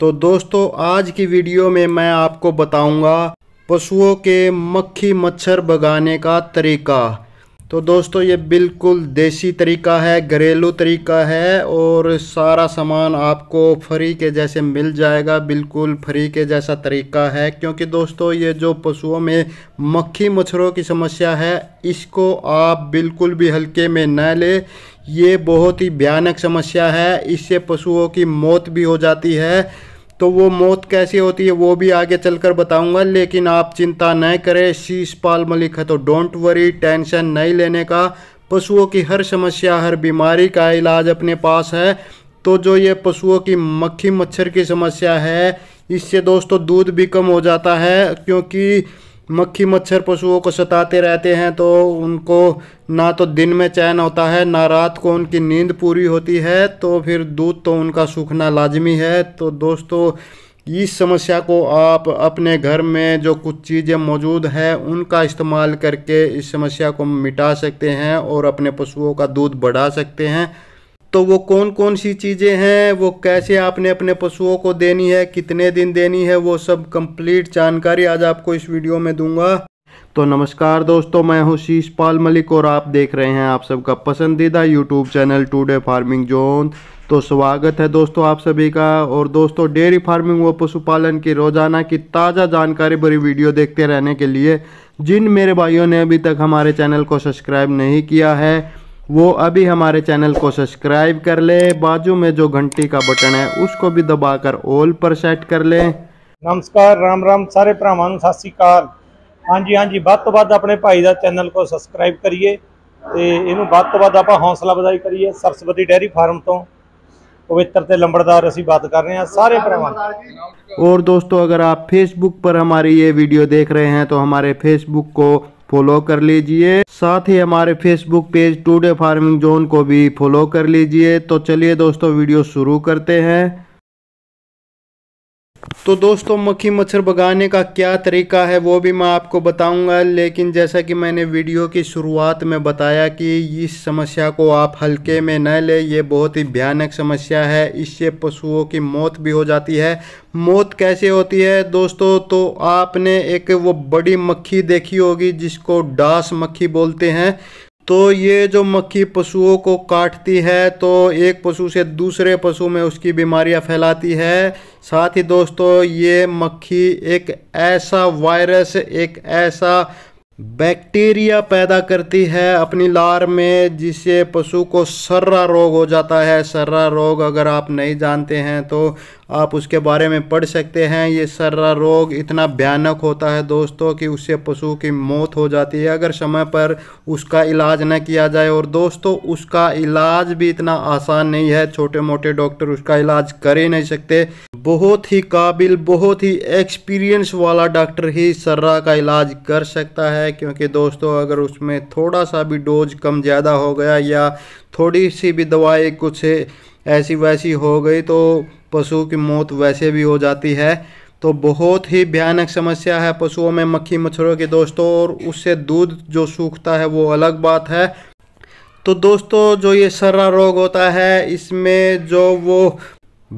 तो दोस्तों आज की वीडियो में मैं आपको बताऊंगा पशुओं के मक्खी मच्छर भगाने का तरीका तो दोस्तों ये बिल्कुल देसी तरीका है घरेलू तरीका है और सारा सामान आपको फ्री के जैसे मिल जाएगा बिल्कुल फ्री के जैसा तरीका है क्योंकि दोस्तों ये जो पशुओं में मक्खी मच्छरों की समस्या है इसको आप बिल्कुल भी हल्के में न लें ये बहुत ही भयानक समस्या है इससे पशुओं की मौत भी हो जाती है तो वो मौत कैसी होती है वो भी आगे चलकर बताऊंगा लेकिन आप चिंता न करें शीश पाल मलिक है तो डोंट वरी टेंशन नहीं लेने का पशुओं की हर समस्या हर बीमारी का इलाज अपने पास है तो जो ये पशुओं की मक्खी मच्छर की समस्या है इससे दोस्तों दूध भी कम हो जाता है क्योंकि मक्खी मच्छर पशुओं को सताते रहते हैं तो उनको ना तो दिन में चैन होता है ना रात को उनकी नींद पूरी होती है तो फिर दूध तो उनका सूखना लाजमी है तो दोस्तों इस समस्या को आप अपने घर में जो कुछ चीज़ें मौजूद हैं उनका इस्तेमाल करके इस समस्या को मिटा सकते हैं और अपने पशुओं का दूध बढ़ा सकते हैं तो वो कौन कौन सी चीज़ें हैं वो कैसे आपने अपने पशुओं को देनी है कितने दिन देनी है वो सब कंप्लीट जानकारी आज आपको इस वीडियो में दूंगा तो नमस्कार दोस्तों मैं हूं शीश पाल मलिक और आप देख रहे हैं आप सबका पसंदीदा YouTube channel today farming zone तो स्वागत है दोस्तों आप सभी का और दोस्तों डेयरी फार्मिंग व पशुपालन की रोज़ाना की ताज़ा जानकारी भरी वीडियो देखते रहने के लिए जिन मेरे भाइयों ने अभी तक हमारे चैनल को सब्सक्राइब नहीं किया है वो अभी हमारे चैनल को सब्सक्राइब कर ले बाजू में जो घंटी का बटन है उसको भी दबाकर ऑल पर सेट कर ले नमस्कार राम राम सारे भ्रावान ਨੂੰ श्रीकाल हाँ जी हाँ जी ਵੱਧ ਤੋਂ ਵੱਧ ਆਪਣੇ ਭਾਈ ਦਾ ਚੈਨਲ ਕੋ ਸਬਸਕ੍ਰਾਈਬ ਕਰੀਏ ਤੇ तो बद ਤੋਂ ਵੱਧ ਆਪਾਂ ਹੌਸਲਾ ਵਧਾਈ ਕਰੀਏ ਸਰਸਵਤੀ ਡੈਰੀ पवित्र लंबड़दार असी बात कर रहे हैं सारे भ्रावान और दोस्तों अगर आप फेसबुक पर हमारी ये वीडियो देख रहे हैं तो हमारे फेसबुक को फॉलो कर लीजिए साथ ही हमारे Facebook page today farming zone को भी फॉलो कर लीजिए तो चलिए दोस्तों वीडियो शुरू करते हैं तो दोस्तों मक्खी मच्छर भगाने का क्या तरीका है वो भी मैं आपको बताऊंगा लेकिन जैसा कि मैंने वीडियो की शुरुआत में बताया कि इस समस्या को आप हल्के में न लें ये बहुत ही भयानक समस्या है इससे पशुओं की मौत भी हो जाती है मौत कैसे होती है दोस्तों तो आपने एक वो बड़ी मक्खी देखी होगी जिसको डास मक्खी बोलते हैं तो ये जो मक्खी पशुओं को काटती है तो एक पशु से दूसरे पशु में उसकी बीमारियां फैलाती है साथ ही दोस्तों ये मक्खी एक ऐसा वायरस एक ऐसा बैक्टीरिया पैदा करती है अपनी लार में जिससे पशु को सर्रा रोग हो जाता है सर्रा रोग अगर आप नहीं जानते हैं तो आप उसके बारे में पढ़ सकते हैं ये सर्रा रोग इतना भयानक होता है दोस्तों कि उससे पशु की मौत हो जाती है अगर समय पर उसका इलाज न किया जाए और दोस्तों उसका इलाज भी इतना आसान नहीं है छोटे मोटे डॉक्टर उसका इलाज कर ही नहीं सकते बहुत ही काबिल बहुत ही एक्सपीरियंस वाला डॉक्टर ही सर्रा का इलाज कर सकता है क्योंकि दोस्तों अगर उसमें थोड़ा सा भी डोज कम ज़्यादा हो गया या थोड़ी सी भी दवाई कुछ ऐसी वैसी हो गई तो पशु की मौत वैसे भी हो जाती है तो बहुत ही भयानक समस्या है पशुओं में मक्खी मच्छरों की दोस्तों और उससे दूध जो सूखता है वो अलग बात है तो दोस्तों जो ये सर्रा रोग होता है इसमें जो वो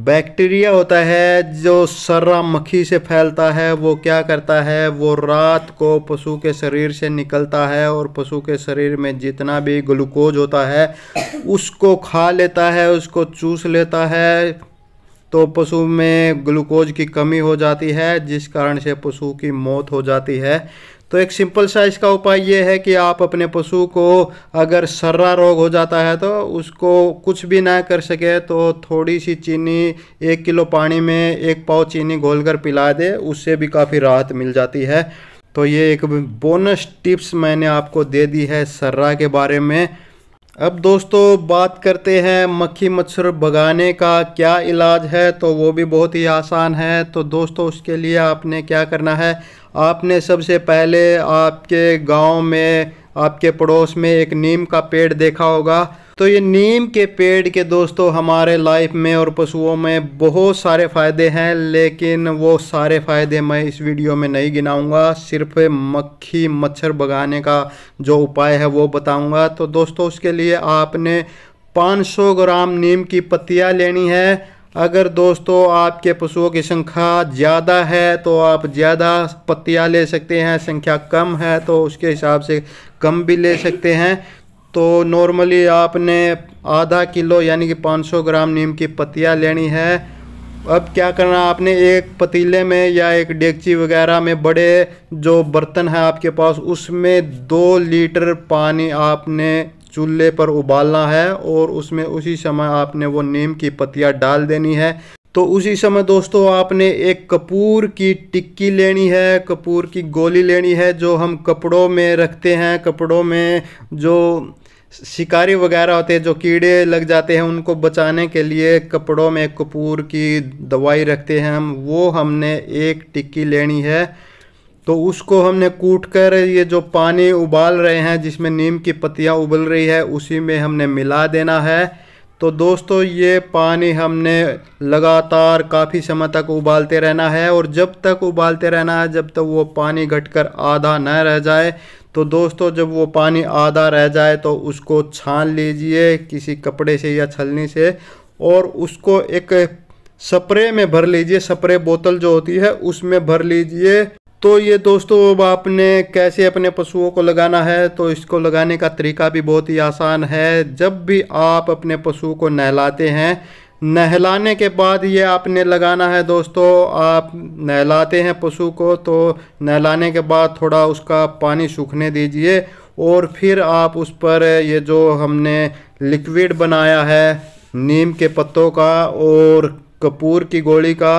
बैक्टीरिया होता है जो सर्रा मक्खी से फैलता है वो क्या करता है वो रात को पशु के शरीर से निकलता है और पशु के शरीर में जितना भी ग्लूकोज होता है उसको खा लेता है उसको चूस लेता है तो पशु में ग्लूकोज की कमी हो जाती है जिस कारण से पशु की मौत हो जाती है तो एक सिंपल सा इसका उपाय ये है कि आप अपने पशु को अगर सर्रा रोग हो जाता है तो उसको कुछ भी ना कर सके तो थोड़ी सी चीनी एक किलो पानी में एक पाव चीनी घोलकर पिला दे उससे भी काफ़ी राहत मिल जाती है तो ये एक बोनस टिप्स मैंने आपको दे दी है सर्रा के बारे में अब दोस्तों बात करते हैं मक्खी मच्छर भगाने का क्या इलाज है तो वो भी बहुत ही आसान है तो दोस्तों उसके लिए आपने क्या करना है आपने सबसे पहले आपके गांव में आपके पड़ोस में एक नीम का पेड़ देखा होगा तो ये नीम के पेड़ के दोस्तों हमारे लाइफ में और पशुओं में बहुत सारे फ़ायदे हैं लेकिन वो सारे फ़ायदे मैं इस वीडियो में नहीं गिनाऊंगा सिर्फ मक्खी मच्छर भगाने का जो उपाय है वो बताऊंगा तो दोस्तों उसके लिए आपने 500 ग्राम नीम की पत्तियाँ लेनी है अगर दोस्तों आपके पशुओं की संख्या ज़्यादा है तो आप ज़्यादा पत्तियाँ ले सकते हैं संख्या कम है तो उसके हिसाब से कम भी ले सकते हैं तो नॉर्मली आपने आधा किलो यानी कि 500 ग्राम नीम की पत्तियाँ लेनी है अब क्या करना आपने एक पतीले में या एक डेगची वगैरह में बड़े जो बर्तन है आपके पास उसमें दो लीटर पानी आपने चूल्हे पर उबालना है और उसमें उसी समय आपने वो नीम की पत्तियाँ डाल देनी है तो उसी समय दोस्तों आपने एक कपूर की टिक्की लेनी है कपूर की गोली लेनी है जो हम कपड़ों में रखते हैं कपड़ों में जो शिकारी वगैरह होते हैं जो कीड़े लग जाते हैं उनको बचाने के लिए कपड़ों में कपूर की दवाई रखते हैं हम वो हमने एक टिक्की लेनी है तो उसको हमने कूट कर ये जो पानी उबाल रहे हैं जिसमें नीम की पत्तियाँ उबल रही है उसी में हमने मिला देना है तो दोस्तों ये पानी हमने लगातार काफ़ी समय तक उबालते रहना है और जब तक उबालते रहना है जब तक वो पानी घटकर आधा न रह जाए तो दोस्तों जब वो पानी आधा रह जाए तो उसको छान लीजिए किसी कपड़े से या छलनी से और उसको एक स्प्रे में भर लीजिए स्प्रे बोतल जो होती है उसमें भर लीजिए तो ये दोस्तों अब आपने कैसे अपने पशुओं को लगाना है तो इसको लगाने का तरीका भी बहुत ही आसान है जब भी आप अपने पशु को नहलाते हैं नहलाने के बाद ये आपने लगाना है दोस्तों आप नहलाते हैं पशु को तो नहलाने के बाद थोड़ा उसका पानी सूखने दीजिए और फिर आप उस पर ये जो हमने लिक्विड बनाया है नीम के पत्तों का और कपूर की गोली का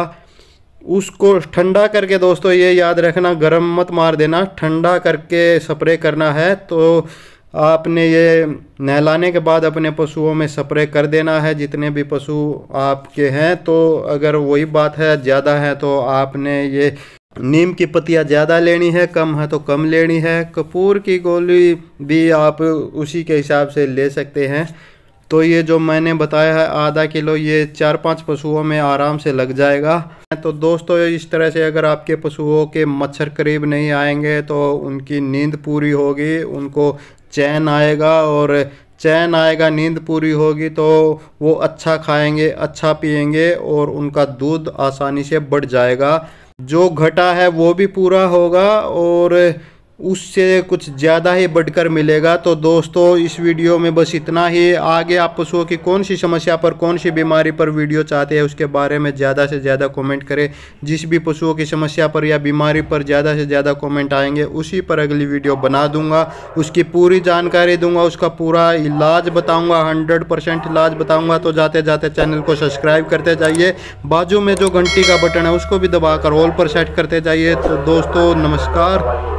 उसको ठंडा करके दोस्तों ये याद रखना गर्म मत मार देना ठंडा करके स्प्रे करना है तो आपने ये नहलाने के बाद अपने पशुओं में स्प्रे कर देना है जितने भी पशु आपके हैं तो अगर वही बात है ज़्यादा है तो आपने ये नीम की पत्तियाँ ज़्यादा लेनी है कम है तो कम लेनी है कपूर की गोली भी आप उसी के हिसाब से ले सकते हैं तो ये जो मैंने बताया है आधा किलो ये चार पांच पशुओं में आराम से लग जाएगा तो दोस्तों इस तरह से अगर आपके पशुओं के मच्छर करीब नहीं आएंगे तो उनकी नींद पूरी होगी उनको चैन आएगा और चैन आएगा नींद पूरी होगी तो वो अच्छा खाएंगे अच्छा पिएंगे और उनका दूध आसानी से बढ़ जाएगा जो घटा है वो भी पूरा होगा और उससे कुछ ज़्यादा ही बढ़कर मिलेगा तो दोस्तों इस वीडियो में बस इतना ही आगे आप पशुओं की कौन सी समस्या पर कौन सी बीमारी पर वीडियो चाहते हैं उसके बारे में ज़्यादा से ज़्यादा कमेंट करें जिस भी पशुओं की समस्या पर या बीमारी पर ज़्यादा से ज़्यादा कमेंट आएंगे उसी पर अगली वीडियो बना दूंगा उसकी पूरी जानकारी दूंगा उसका पूरा इलाज बताऊँगा हंड्रेड इलाज बताऊँगा तो जाते जाते चैनल को सब्सक्राइब करते जाइए बाजू में जो घंटी का बटन है उसको भी दबाकर ऑल पर सेट करते जाइए तो दोस्तों नमस्कार